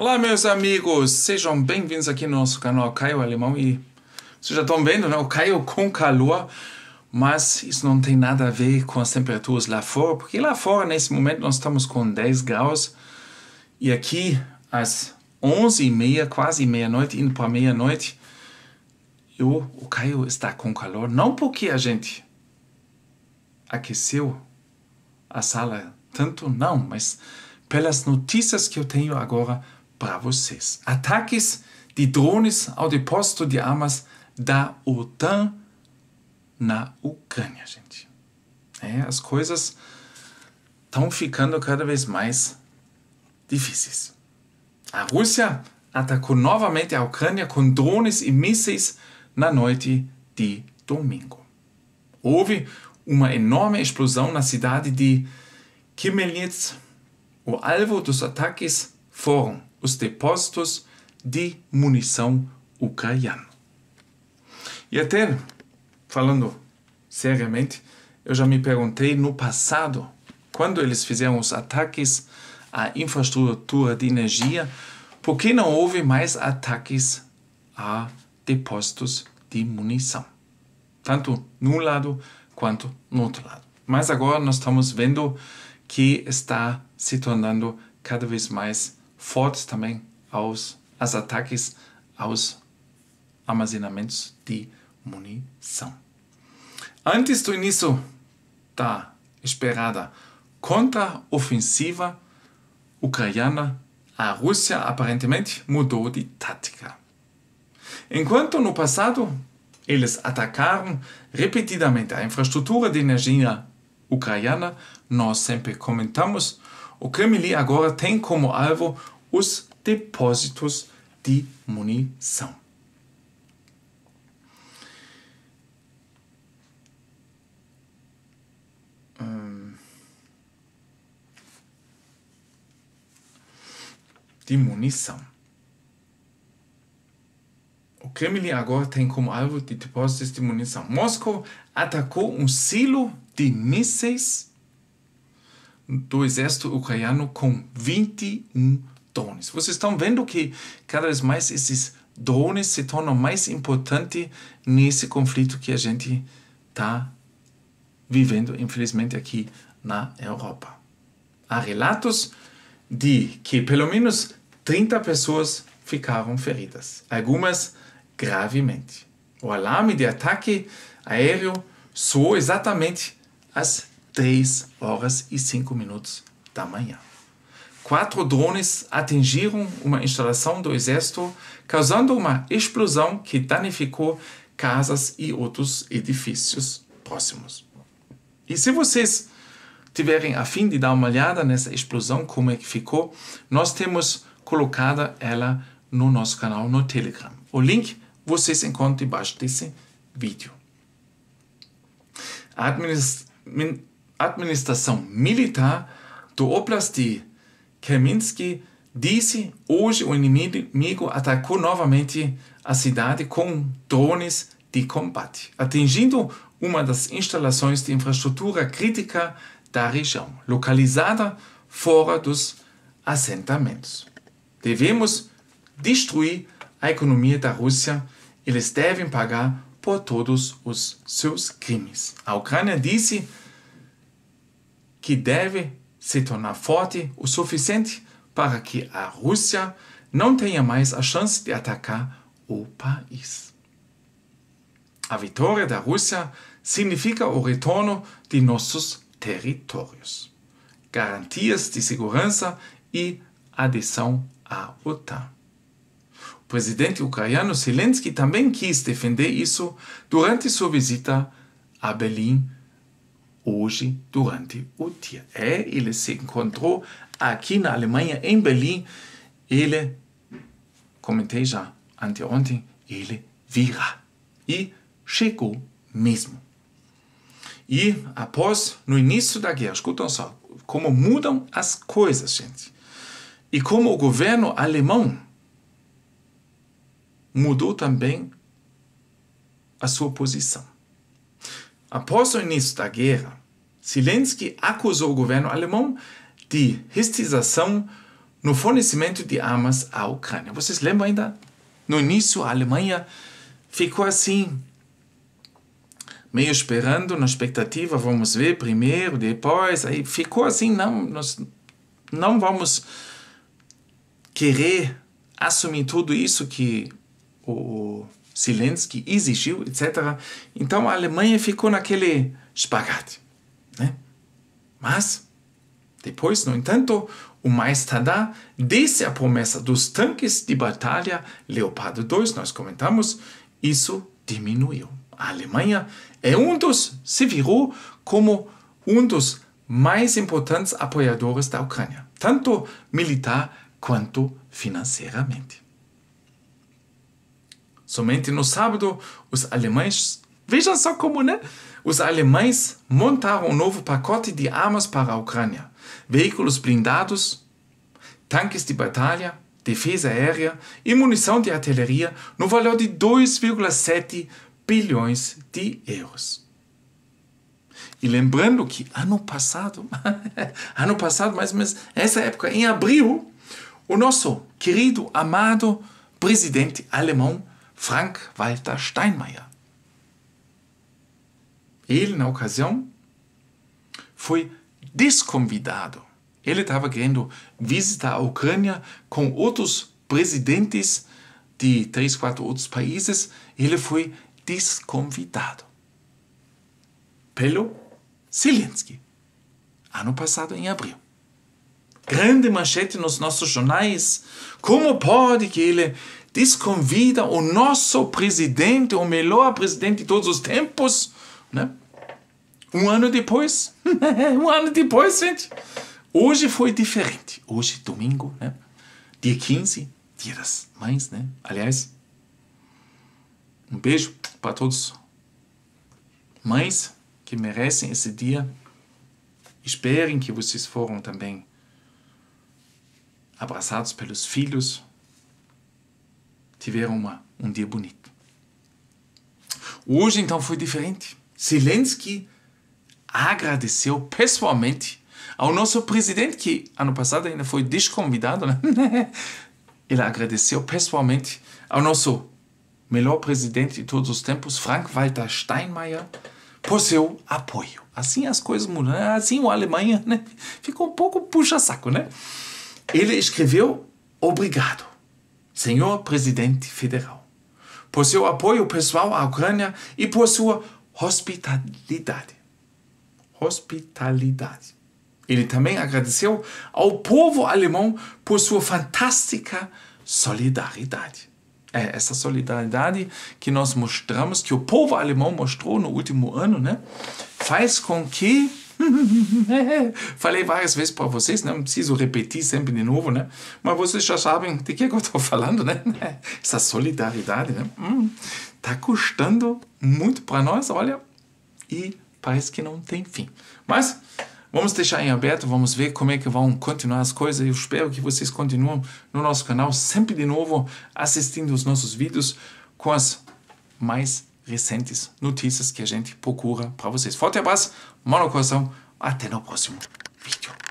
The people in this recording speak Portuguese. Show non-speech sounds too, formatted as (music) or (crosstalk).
Olá, meus amigos, sejam bem-vindos aqui no nosso canal Caio Alemão e vocês já estão vendo, né? O Caio com calor, mas isso não tem nada a ver com as temperaturas lá fora, porque lá fora nesse momento nós estamos com 10 graus e aqui às 11h30, quase meia-noite, indo para meia-noite, eu, o Caio está com calor, não porque a gente aqueceu a sala tanto, não, mas pelas notícias que eu tenho agora para vocês. Ataques de drones ao depósito de armas da OTAN na Ucrânia, gente. É, as coisas estão ficando cada vez mais difíceis. A Rússia atacou novamente a Ucrânia com drones e mísseis na noite de domingo. Houve uma enorme explosão na cidade de Kimelnitz. O alvo dos ataques foram os depósitos de munição ucraniano. E até, falando seriamente, eu já me perguntei no passado, quando eles fizeram os ataques à infraestrutura de energia, por que não houve mais ataques a depósitos de munição? Tanto num lado quanto no outro lado. Mas agora nós estamos vendo que está se tornando cada vez mais fortes também aos ataques aos armazenamentos de munição. Antes do início da esperada contra-ofensiva ucraniana, a Rússia aparentemente mudou de tática. Enquanto no passado eles atacaram repetidamente a infraestrutura de energia ucraniana, nós sempre comentamos, o Kremlin agora tem como alvo os depósitos de munição. Hum. De munição. O Kremlin agora tem como alvo de depósitos de munição. Moscou atacou um silo de mísseis do exército ucraniano com 21 drones. Vocês estão vendo que cada vez mais esses drones se tornam mais importantes nesse conflito que a gente está vivendo, infelizmente, aqui na Europa. Há relatos de que pelo menos 30 pessoas ficaram feridas, algumas gravemente. O alarme de ataque aéreo soou exatamente às 3 horas e 5 minutos da manhã. Quatro drones atingiram uma instalação do exército, causando uma explosão que danificou casas e outros edifícios próximos. E se vocês tiverem a fim de dar uma olhada nessa explosão, como é que ficou, nós temos colocada ela no nosso canal no Telegram. O link vocês encontram debaixo desse vídeo. A administ administração militar do Oblast de disse hoje o inimigo atacou novamente a cidade com drones de combate, atingindo uma das instalações de infraestrutura crítica da região, localizada fora dos assentamentos. Devemos destruir a economia da Rússia, eles devem pagar por todos os seus crimes. A Ucrânia disse que deve se tornar forte o suficiente para que a Rússia não tenha mais a chance de atacar o país. A vitória da Rússia significa o retorno de nossos territórios, garantias de segurança e adesão à OTAN. O presidente ucraniano Zelensky também quis defender isso durante sua visita a Berlim hoje durante o dia. É, ele se encontrou aqui na Alemanha, em Berlim. Ele, comentei já anteontem, ele virá. E chegou mesmo. E após, no início da guerra, escutam só como mudam as coisas, gente. E como o governo alemão mudou também a sua posição. Após o início da guerra, Zelensky acusou o governo alemão de restrição no fornecimento de armas à Ucrânia. Vocês lembram ainda? No início, a Alemanha ficou assim, meio esperando, na expectativa, vamos ver primeiro, depois. Aí ficou assim, não, nós não vamos querer assumir tudo isso que o, Zelensky exigiu, etc. Então a Alemanha ficou naquele espagate. Né? Mas, depois, no entanto, o mais Maestadá desse a promessa dos tanques de batalha Leopardo II, nós comentamos, isso diminuiu. A Alemanha é um dos, se virou como um dos mais importantes apoiadores da Ucrânia, tanto militar quanto financeiramente. Somente no sábado, os alemães. Vejam só como, né? Os alemães montaram um novo pacote de armas para a Ucrânia: veículos blindados, tanques de batalha, defesa aérea e munição de artilharia no valor de 2,7 bilhões de euros. E lembrando que ano passado, (laughs) ano passado, mais ou menos essa época, em abril, o nosso querido, amado presidente alemão Frank-Walter Steinmeier. Ele, na ocasião, foi desconvidado. Ele estava querendo visitar a Ucrânia com outros presidentes de três, quatro outros países. Ele foi desconvidado pelo Zelensky, ano passado, em abril. Grande manchete nos nossos jornais. Como pode que ele desconvida o nosso presidente, o melhor presidente de todos os tempos, né? Um ano depois, (laughs) um ano depois, gente. Hoje foi diferente. Hoje, domingo, né? Dia 15, dia das mães, né? Aliás, um beijo para todos. Mães que merecem esse dia. Esperem que vocês foram também abraçados pelos filhos, tiveram uma, um dia bonito. Hoje então foi diferente. Zelensky agradeceu pessoalmente ao nosso presidente, que ano passado ainda foi desconvidado, né? (laughs) ele agradeceu pessoalmente ao nosso melhor presidente de todos os tempos, Frank-Walter Steinmeier, por seu apoio. Assim as coisas mudam, né? assim a Alemanha né? ficou um pouco puxa-saco. Né? Ele escreveu obrigado senhor presidente federal, por seu apoio pessoal à Ucrânia e por sua hospitalidade. Hospitalidade. Ele também agradeceu ao povo alemão por sua fantástica solidariedade. É essa solidariedade que nós mostramos, que o povo alemão mostrou no último ano, né? faz com que (laughs) Falei várias vezes para vocês, né? não preciso repetir sempre de novo, né? Mas vocês já sabem de que, é que eu estou falando, né? (laughs) Essa solidariedade, né? Hum, tá custando muito para nós, olha, e parece que não tem fim. Mas vamos deixar em aberto, vamos ver como é que vão continuar as coisas. Eu espero que vocês continuem no nosso canal, sempre de novo, assistindo os nossos vídeos com as mais recentes, notícias que a gente procura para vocês. Forte abraço, coração, até no próximo vídeo.